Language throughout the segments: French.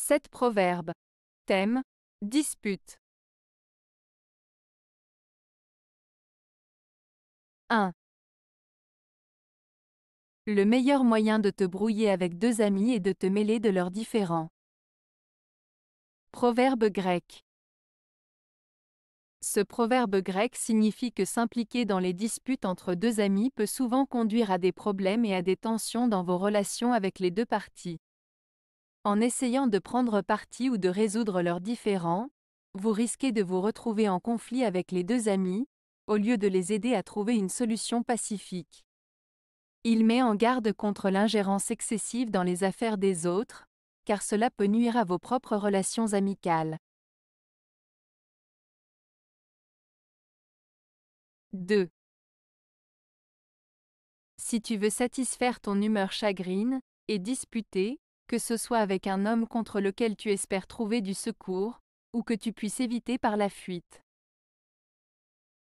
7 proverbes. Thème Dispute. 1. Le meilleur moyen de te brouiller avec deux amis est de te mêler de leurs différends. Proverbe grec. Ce proverbe grec signifie que s'impliquer dans les disputes entre deux amis peut souvent conduire à des problèmes et à des tensions dans vos relations avec les deux parties. En essayant de prendre parti ou de résoudre leurs différends, vous risquez de vous retrouver en conflit avec les deux amis, au lieu de les aider à trouver une solution pacifique. Il met en garde contre l'ingérence excessive dans les affaires des autres, car cela peut nuire à vos propres relations amicales. 2. Si tu veux satisfaire ton humeur chagrine, et disputer, que ce soit avec un homme contre lequel tu espères trouver du secours, ou que tu puisses éviter par la fuite.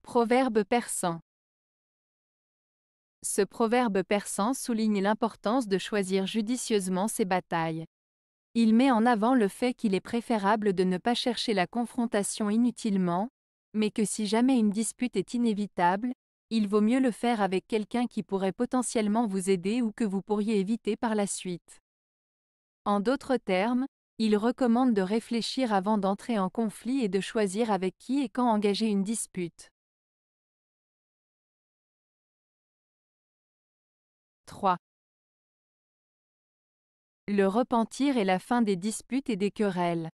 Proverbe persan Ce proverbe persan souligne l'importance de choisir judicieusement ses batailles. Il met en avant le fait qu'il est préférable de ne pas chercher la confrontation inutilement, mais que si jamais une dispute est inévitable, il vaut mieux le faire avec quelqu'un qui pourrait potentiellement vous aider ou que vous pourriez éviter par la suite. En d'autres termes, il recommande de réfléchir avant d'entrer en conflit et de choisir avec qui et quand engager une dispute. 3. Le repentir est la fin des disputes et des querelles.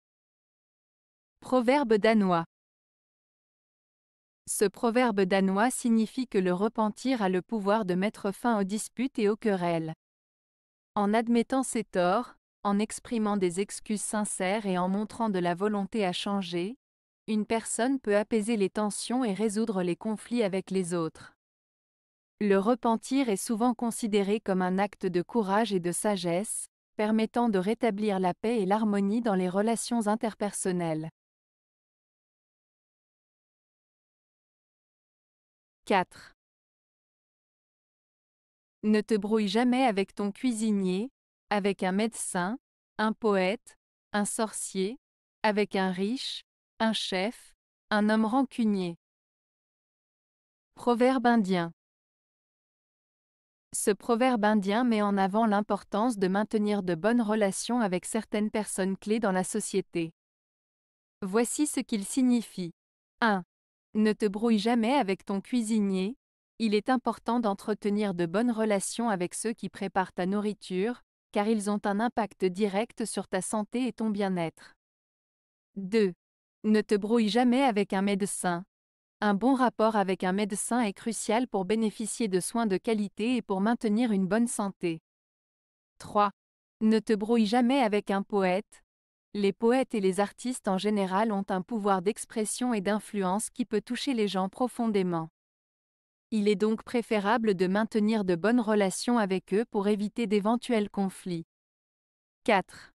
Proverbe danois. Ce proverbe danois signifie que le repentir a le pouvoir de mettre fin aux disputes et aux querelles. En admettant ses torts, en exprimant des excuses sincères et en montrant de la volonté à changer, une personne peut apaiser les tensions et résoudre les conflits avec les autres. Le repentir est souvent considéré comme un acte de courage et de sagesse, permettant de rétablir la paix et l'harmonie dans les relations interpersonnelles. 4. Ne te brouille jamais avec ton cuisinier, avec un médecin, un poète, un sorcier, avec un riche, un chef, un homme rancunier. Proverbe indien. Ce proverbe indien met en avant l'importance de maintenir de bonnes relations avec certaines personnes clés dans la société. Voici ce qu'il signifie. 1. Ne te brouille jamais avec ton cuisinier, il est important d'entretenir de bonnes relations avec ceux qui préparent ta nourriture, car ils ont un impact direct sur ta santé et ton bien-être. 2. Ne te brouille jamais avec un médecin. Un bon rapport avec un médecin est crucial pour bénéficier de soins de qualité et pour maintenir une bonne santé. 3. Ne te brouille jamais avec un poète. Les poètes et les artistes en général ont un pouvoir d'expression et d'influence qui peut toucher les gens profondément. Il est donc préférable de maintenir de bonnes relations avec eux pour éviter d'éventuels conflits. 4.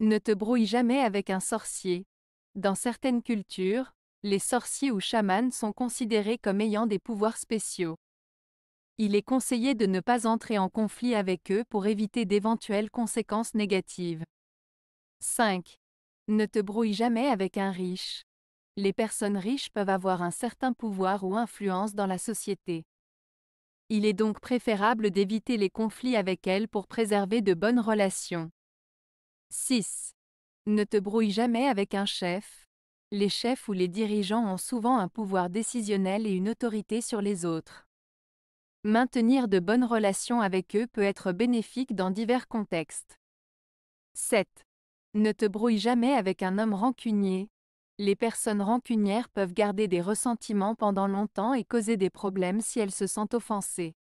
Ne te brouille jamais avec un sorcier. Dans certaines cultures, les sorciers ou chamans sont considérés comme ayant des pouvoirs spéciaux. Il est conseillé de ne pas entrer en conflit avec eux pour éviter d'éventuelles conséquences négatives. 5. Ne te brouille jamais avec un riche les personnes riches peuvent avoir un certain pouvoir ou influence dans la société. Il est donc préférable d'éviter les conflits avec elles pour préserver de bonnes relations. 6. Ne te brouille jamais avec un chef. Les chefs ou les dirigeants ont souvent un pouvoir décisionnel et une autorité sur les autres. Maintenir de bonnes relations avec eux peut être bénéfique dans divers contextes. 7. Ne te brouille jamais avec un homme rancunier. Les personnes rancunières peuvent garder des ressentiments pendant longtemps et causer des problèmes si elles se sentent offensées.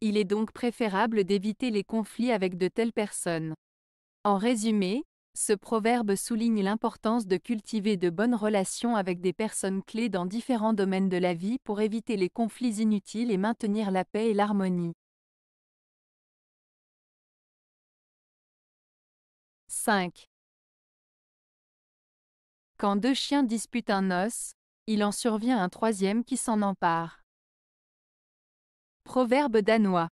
Il est donc préférable d'éviter les conflits avec de telles personnes. En résumé, ce proverbe souligne l'importance de cultiver de bonnes relations avec des personnes clés dans différents domaines de la vie pour éviter les conflits inutiles et maintenir la paix et l'harmonie. 5. Quand deux chiens disputent un os, il en survient un troisième qui s'en empare. Proverbe danois.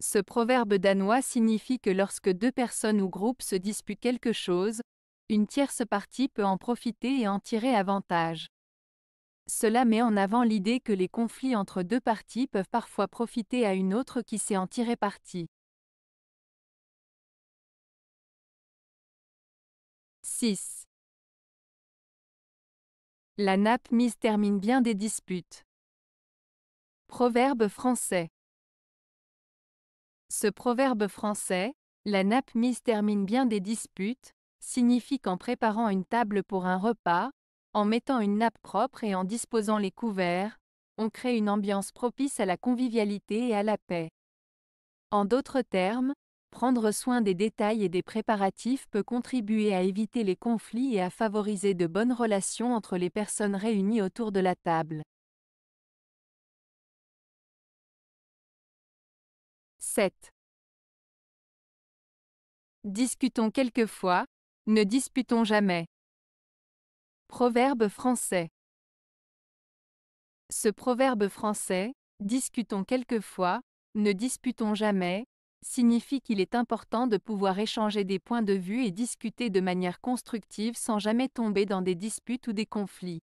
Ce proverbe danois signifie que lorsque deux personnes ou groupes se disputent quelque chose, une tierce partie peut en profiter et en tirer avantage. Cela met en avant l'idée que les conflits entre deux parties peuvent parfois profiter à une autre qui sait en tirer parti. 6. La nappe mise termine bien des disputes. Proverbe français. Ce proverbe français, la nappe mise termine bien des disputes, signifie qu'en préparant une table pour un repas, en mettant une nappe propre et en disposant les couverts, on crée une ambiance propice à la convivialité et à la paix. En d'autres termes, Prendre soin des détails et des préparatifs peut contribuer à éviter les conflits et à favoriser de bonnes relations entre les personnes réunies autour de la table. 7. Discutons quelquefois, ne disputons jamais. Proverbe français. Ce proverbe français, discutons quelquefois, ne disputons jamais, signifie qu'il est important de pouvoir échanger des points de vue et discuter de manière constructive sans jamais tomber dans des disputes ou des conflits.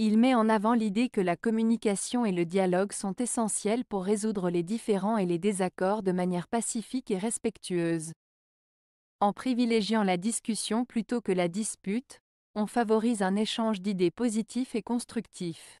Il met en avant l'idée que la communication et le dialogue sont essentiels pour résoudre les différends et les désaccords de manière pacifique et respectueuse. En privilégiant la discussion plutôt que la dispute, on favorise un échange d'idées positif et constructif.